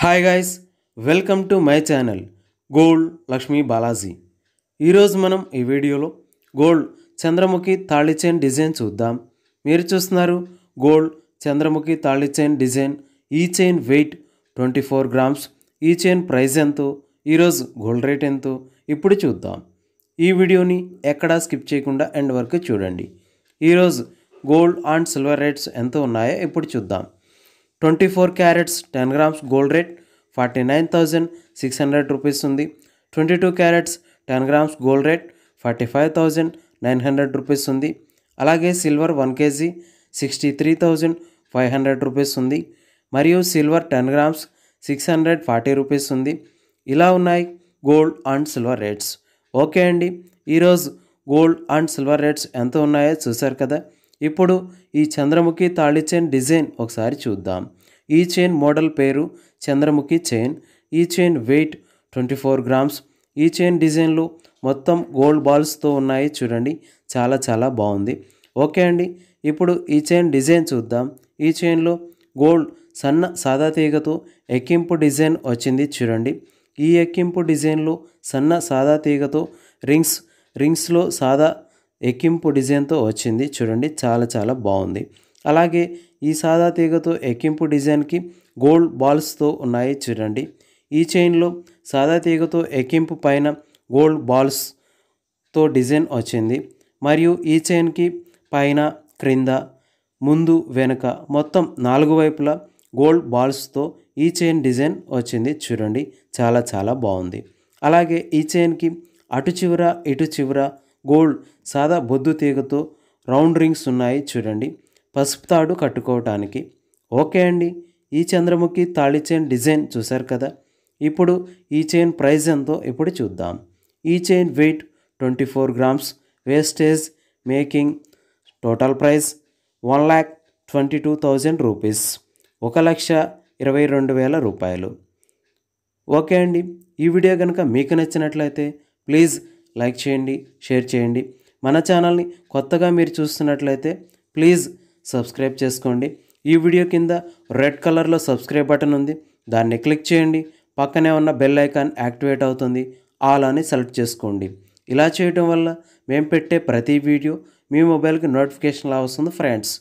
hi guys welcome to my channel gold Lakshmi Balaji ఈరోజు మనం ఈ వీడియోలో గోల్డ్ చంద్రముఖి తాళి చైన్ డిజైన్ చూద్దాం మీరు చూస్తున్నారు గోల్డ్ చంద్రముఖి తాళి చైన్ డిజైన్ ఈ chain weight twenty four grams ఈ చైన్ ప్రైస్ ఎంతో ఈరోజు గోల్డ్ రేట్ ఎంతో ఇప్పుడు చూద్దాం ఈ వీడియోని ఎక్కడా స్కిప్ చేయకుండా ఎండ్ వరకు చూడండి ఈరోజు గోల్డ్ అండ్ సిల్వర్ రేట్స్ ఎంత ఉన్నాయో ఇప్పుడు చూద్దాం twenty four carats ten grams gold rate forty nine thousand six hundred rupees ఉంది twenty two carats ten grams gold rate forty five thousand nine hundred rupees ఉంది అలాగే silver one KG sixty three thousand five hundred rupees ఉంది మరియు silver ten grams six hundred forty rupees ఉంది ఇలా ఉన్నాయి gold and silver rates okay అండి ఈరోజు gold and silver rates ఎంత ఉన్నాయో చూశారు కదా ఇప్పుడు ఈ చంద్రముఖి తాళి చైన్ డిజైన్ ఒకసారి చూద్దాం ఈ చైన్ మోడల్ పేరు చంద్రముఖి చైన్ ఈ chain weight twenty four grams ఈ చైన్ డిజైన్లు మొత్తం గోల్డ్ బాల్స్తో ఉన్నాయి చూడండి చాలా చాలా బాగుంది ఓకే అండి ఇప్పుడు ఈ చైన్ డిజైన్ చూద్దాం ఈ చైన్లో గోల్డ్ సన్న సాదా తీగతో ఎక్కింపు డిజైన్ వచ్చింది చూడండి ఈ ఎక్కింపు డిజైన్లు సన్న సాదా తీగతో రింగ్స్ రింగ్స్లో సాదా ఎక్కింపు డిజైన్తో వచ్చింది చూడండి చాలా చాలా బాగుంది అలాగే ఈ సాదా తీగతో ఎక్కింపు డిజైన్కి గోల్డ్ బాల్స్తో ఉన్నాయి చూడండి ఈ చైన్లో సాదా తీగతో ఎక్కింపు పైన గోల్డ్ బాల్స్తో డిజైన్ వచ్చింది మరియు ఈ చైన్కి పైన క్రింద ముందు వెనుక మొత్తం నాలుగు వైపులా గోల్డ్ బాల్స్తో ఈ చైన్ డిజైన్ వచ్చింది చూడండి చాలా చాలా బాగుంది అలాగే ఈ చైన్కి అటు చివర ఇటు చివర గోల్డ్ సాదా బొద్దు తీగతో రౌండ్ రింగ్స్ ఉన్నాయి చూడండి పసుపు తాడు కట్టుకోవటానికి ఓకే అండి ఈ చంద్రముఖి తాళి చైన్ డిజైన్ చూశారు కదా ఇప్పుడు ఈ చైన్ ప్రైస్ ఎంతో ఇప్పుడు చూద్దాం ఈ chain weight twenty four grams wastage making total price one lakh twenty two thousand rupees ఒక లక్ష ఇరవై రెండు వేల రూపాయలు ఓకే అండి ఈ వీడియో కనుక మీకు నచ్చినట్లయితే ప్లీజ్ లైక్ చేయండి షేర్ చేయండి మన ఛానల్ని కొత్తగా మీరు చూస్తున్నట్లయితే ప్లీజ్ సబ్స్క్రైబ్ చేసుకోండి ఈ వీడియో కింద రెడ్ కలర్లో సబ్స్క్రైబ్ బటన్ ఉంది దాన్ని క్లిక్ చేయండి పక్కనే ఉన్న బెల్ ఐకాన్ యాక్టివేట్ అవుతుంది ఆల్ అని సెలెక్ట్ చేసుకోండి ఇలా చేయడం వల్ల మేము పెట్టే ప్రతి వీడియో మీ మొబైల్కి నోటిఫికేషన్ వస్తుంది ఫ్రెండ్స్